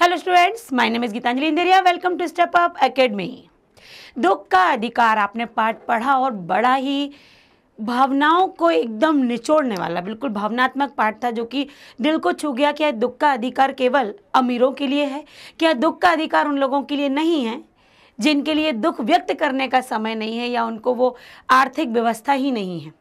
hello students my name is Geetanjali इंदिरिया welcome to step up academy दुख का अधिकार आपने पाठ पढ़ा और बड़ा ही भावनाओं को एकदम निचोड़ने वाला बिल्कुल भावनात्मक पाठ था जो कि दिल को छू गया क्या दुख का अधिकार केवल अमीरों के लिए है क्या दुख का अधिकार उन लोगों के लिए नहीं है जिनके लिए दुख व्यक्त करने का समय नहीं है या उनको वो आर्थिक व्यवस्था ही नहीं है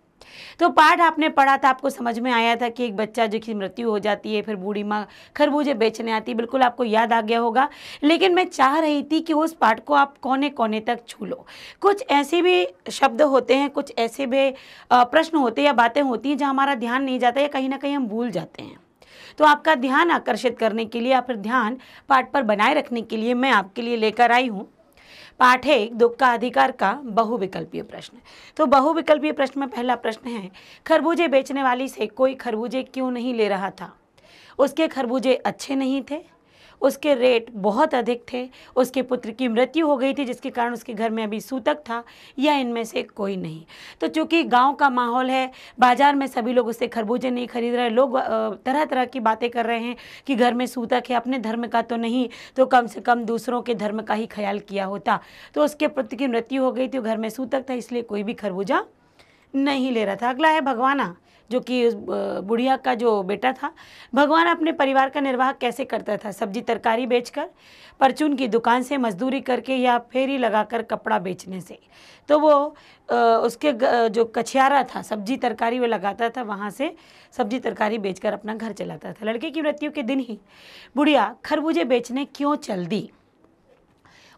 तो पाठ आपने पढ़ा था आपको समझ में आया था कि एक बच्चा जो कि मृत्यु हो जाती है फिर बूढ़ी माँ खरबूजे बेचने आती है बिल्कुल आपको याद आ गया होगा लेकिन मैं चाह रही थी कि उस पाठ को आप कोने कोने तक छू लो कुछ ऐसे भी शब्द होते हैं कुछ ऐसे भी प्रश्न होते हैं या बातें होती हैं जहाँ हमारा ध्यान नहीं जाता या कहीं ना कहीं हम भूल जाते हैं तो आपका ध्यान आकर्षित करने के लिए या फिर ध्यान पाठ पर बनाए रखने के लिए मैं आपके लिए लेकर आई हूँ पाठ एक दुख का अधिकार का बहुविकल्पीय प्रश्न तो बहुविकल्पीय प्रश्न में पहला प्रश्न है खरबूजे बेचने वाली से कोई खरबूजे क्यों नहीं ले रहा था उसके खरबूजे अच्छे नहीं थे उसके रेट बहुत अधिक थे उसके पुत्र की मृत्यु हो गई थी जिसके कारण उसके घर में अभी सूतक था या इनमें से कोई नहीं तो चूँकि गाँव का माहौल है बाज़ार में सभी लोग उससे खरबूजे नहीं खरीद रहे लोग तरह तरह की बातें कर रहे हैं कि घर में सूतक है अपने धर्म का तो नहीं तो कम से कम दूसरों के धर्म का ही ख्याल किया होता तो उसके पुत्र की मृत्यु हो गई थी घर में सूतक था इसलिए कोई भी खरबूजा नहीं ले रहा था अगला है भगवाना जो कि बुढ़िया का जो बेटा था भगवान अपने परिवार का निर्वाह कैसे करता था सब्जी तरकारी बेचकर परचून की दुकान से मजदूरी करके या फेरी लगाकर कपड़ा बेचने से तो वो उसके जो कछियारा था सब्जी तरकारी वो लगाता था वहाँ से सब्जी तरकारी बेचकर अपना घर चलाता था लड़के की मृत्यु के दिन ही बुढ़िया खरबूजे बेचने क्यों चल दी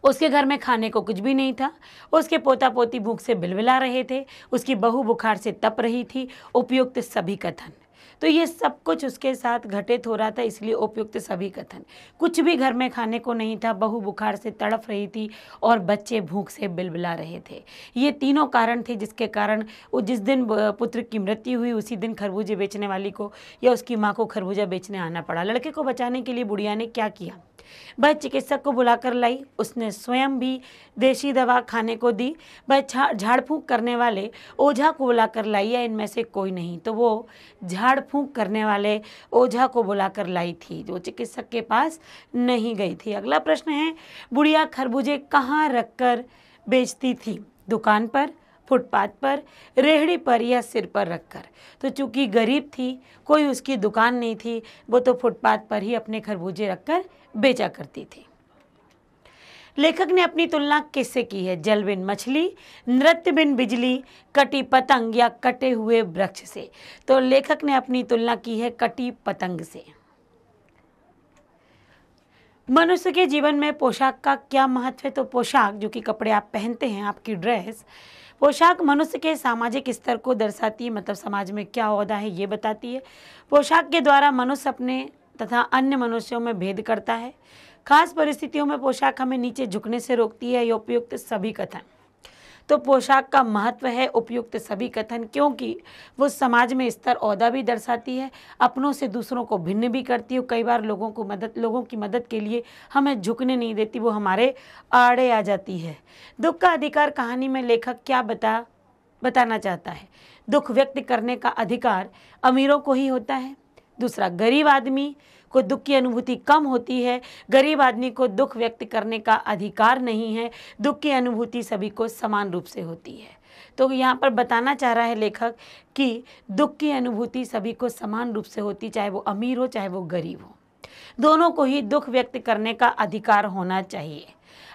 उसके घर में खाने को कुछ भी नहीं था उसके पोता पोती भूख से बिलबिला रहे थे उसकी बहू बुखार से तप रही थी उपयुक्त सभी कथन तो ये सब कुछ उसके साथ घटित हो रहा था इसलिए उपयुक्त सभी कथन कुछ भी घर में खाने को नहीं था बहू बुखार से तड़फ रही थी और बच्चे भूख से बिलबिला रहे थे ये तीनों कारण थे जिसके कारण वो जिस दिन पुत्र की मृत्यु हुई उसी दिन खरबूजे बेचने वाली को या उसकी माँ को खरबूजा बेचने आना पड़ा लड़के को बचाने के लिए बुढ़िया ने क्या किया वह चिकित्सक को बुलाकर लाई उसने स्वयं भी देशी दवा खाने को दी वह झाड़ फूँक करने वाले ओझा को बुलाकर लाई या इनमें से कोई नहीं तो वो झाड़ फूँक करने वाले ओझा को बुलाकर लाई थी जो चिकित्सक के पास नहीं गई थी अगला प्रश्न है बुढ़िया खरबूजे कहाँ रख कर बेचती थी दुकान पर फुटपाथ पर रेहड़ी पर या सिर पर रखकर तो चूंकि गरीब थी कोई उसकी दुकान नहीं थी वो तो फुटपाथ पर ही अपने खरबूजे रखकर बेचा करती थी लेखक ने अपनी तुलना किससे की है जल बिन मछली नृत्य बिन बिजली कटी पतंग या कटे हुए वृक्ष से तो लेखक ने अपनी तुलना की है कटी पतंग से मनुष्य के जीवन में पोशाक का क्या महत्व है तो पोशाक जो कि कपड़े आप पहनते हैं आपकी ड्रेस पोशाक मनुष्य के सामाजिक स्तर को दर्शाती है मतलब समाज में क्या अहदा है ये बताती है पोशाक के द्वारा मनुष्य अपने तथा अन्य मनुष्यों में भेद करता है खास परिस्थितियों में पोशाक हमें नीचे झुकने से रोकती है ये उपयुक्त सभी कथन तो पोशाक का महत्व है उपयुक्त सभी कथन क्योंकि वो समाज में स्तर अहदा भी दर्शाती है अपनों से दूसरों को भिन्न भी करती है कई बार लोगों को मदद लोगों की मदद के लिए हमें झुकने नहीं देती वो हमारे आड़े आ जाती है दुख का अधिकार कहानी में लेखक क्या बता बताना चाहता है दुख व्यक्त करने का अधिकार अमीरों को ही होता है दूसरा गरीब आदमी को दुख की अनुभूति कम होती है गरीब आदमी को दुख व्यक्त करने का अधिकार नहीं है दुख की अनुभूति सभी को समान रूप से होती है तो यहाँ पर बताना चाह रहा है लेखक कि दुख की अनुभूति सभी को समान रूप से होती चाहे वो अमीर हो चाहे वो गरीब हो दोनों को ही दुख व्यक्त करने का अधिकार होना चाहिए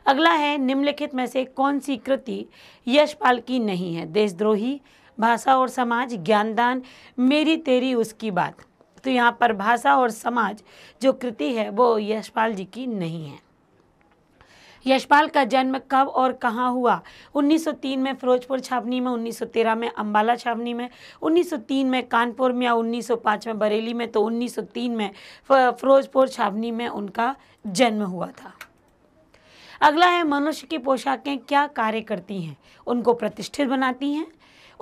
अगला है निम्नलिखित में से कौन सी कृति यशपाल की नहीं है देशद्रोही भाषा और समाज ज्ञानदान मेरी तेरी उसकी बात तो यहाँ पर भाषा और समाज जो कृति है वो यशपाल जी की नहीं है यशपाल का जन्म कब और कहाँ हुआ 1903 में फिरोजपुर छावनी में 1913 में अंबाला छावनी में 1903 में कानपुर में या 1905 में बरेली में तो 1903 में फिरोजपुर छावनी में उनका जन्म हुआ था अगला है मनुष्य की पोशाकें क्या कार्य करती हैं उनको प्रतिष्ठित बनाती हैं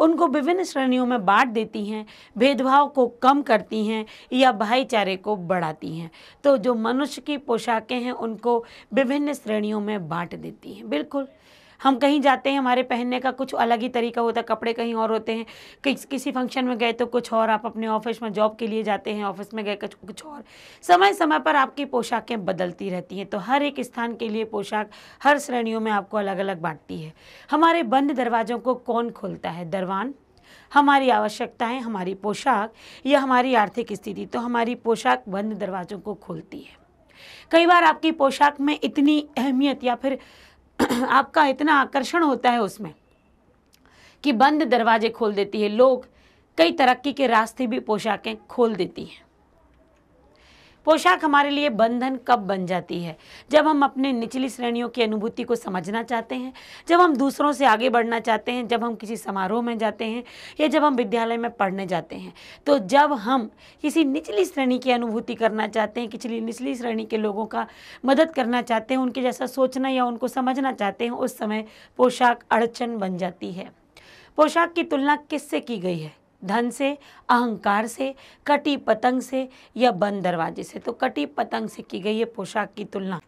उनको विभिन्न श्रेणियों में बांट देती हैं भेदभाव को कम करती हैं या भाईचारे को बढ़ाती हैं तो जो मनुष्य की पोशाकें हैं उनको विभिन्न श्रेणियों में बांट देती हैं बिल्कुल हम कहीं जाते हैं हमारे पहनने का कुछ अलग ही तरीका होता है कपड़े कहीं और होते हैं किस किसी फंक्शन में गए तो कुछ और आप अपने ऑफिस में जॉब के लिए जाते हैं ऑफिस में गए कुछ कुछ और समय समय पर आपकी पोशाकें बदलती रहती हैं तो हर एक स्थान के लिए पोशाक हर श्रेणियों में आपको अलग अलग बांटती है हमारे बंद दरवाज़ों को कौन खोलता है दरवान हमारी आवश्यकताएं हमारी पोशाक या हमारी आर्थिक स्थिति तो हमारी पोशाक बंद दरवाज़ों को खोलती है कई बार आपकी पोशाक में इतनी अहमियत या फिर आपका इतना आकर्षण होता है उसमें कि बंद दरवाजे खोल देती है लोग कई तरक्की के रास्ते भी पोशाकें खोल देती हैं पोशाक हमारे लिए बंधन कब बन जाती है जब हम अपने निचली श्रेणियों की अनुभूति को समझना चाहते हैं जब हम दूसरों से आगे बढ़ना चाहते हैं जब हम किसी समारोह में जाते हैं या जब हम विद्यालय में पढ़ने जाते हैं तो जब हम किसी निचली श्रेणी की अनुभूति करना चाहते हैं किसी निचली श्रेणी के लोगों का मदद करना चाहते हैं उनके जैसा सोचना या उनको समझना चाहते हैं उस समय पोशाक अड़चन बन जाती है पोशाक की तुलना किससे की गई है धन से अहंकार से कटी पतंग से या बंद दरवाजे से तो कटी पतंग से की गई है पोशाक की तुलना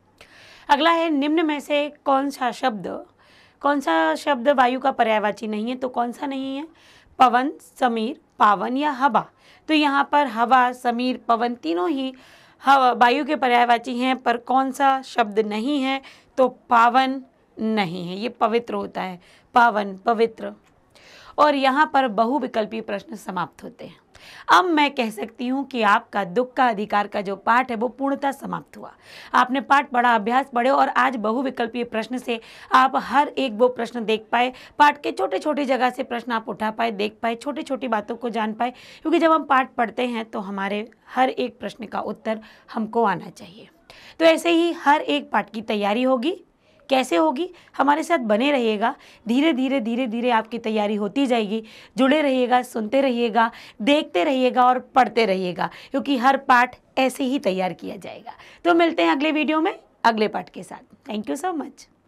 अगला है निम्न में से कौन सा शब्द कौन सा शब्द वायु का पर्यायवाची नहीं है तो कौन सा नहीं है पवन समीर पावन या हवा तो यहाँ पर हवा समीर पवन तीनों ही हवा वायु के पर्यायवाची हैं पर कौन सा शब्द नहीं है तो पावन नहीं है ये पवित्र होता है पावन पवित्र और यहाँ पर बहुविकल्पी प्रश्न समाप्त होते हैं अब मैं कह सकती हूँ कि आपका दुख का अधिकार का जो पाठ है वो पूर्णतः समाप्त हुआ आपने पाठ पढ़ा अभ्यास पढ़े और आज बहुविकल्पीय प्रश्न से आप हर एक वो प्रश्न देख पाए पाठ के छोटे छोटे जगह से प्रश्न आप उठा पाए देख पाए छोटी छोटी बातों को जान पाए क्योंकि जब हम पाठ पढ़ते हैं तो हमारे हर एक प्रश्न का उत्तर हमको आना चाहिए तो ऐसे ही हर एक पाठ की तैयारी होगी कैसे होगी हमारे साथ बने रहिएगा धीरे धीरे धीरे धीरे आपकी तैयारी होती जाएगी जुड़े रहिएगा सुनते रहिएगा देखते रहिएगा और पढ़ते रहिएगा क्योंकि हर पाठ ऐसे ही तैयार किया जाएगा तो मिलते हैं अगले वीडियो में अगले पाठ के साथ थैंक यू सो मच